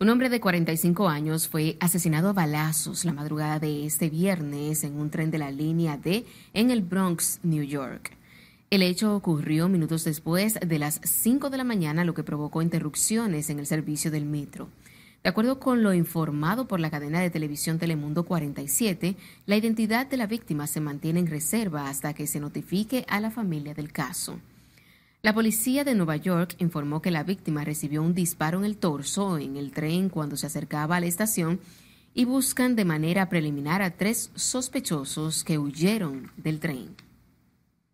Un hombre de 45 años fue asesinado a balazos la madrugada de este viernes en un tren de la línea D en el Bronx, New York. El hecho ocurrió minutos después de las 5 de la mañana, lo que provocó interrupciones en el servicio del metro. De acuerdo con lo informado por la cadena de televisión Telemundo 47, la identidad de la víctima se mantiene en reserva hasta que se notifique a la familia del caso. La policía de Nueva York informó que la víctima recibió un disparo en el torso en el tren cuando se acercaba a la estación y buscan de manera preliminar a tres sospechosos que huyeron del tren.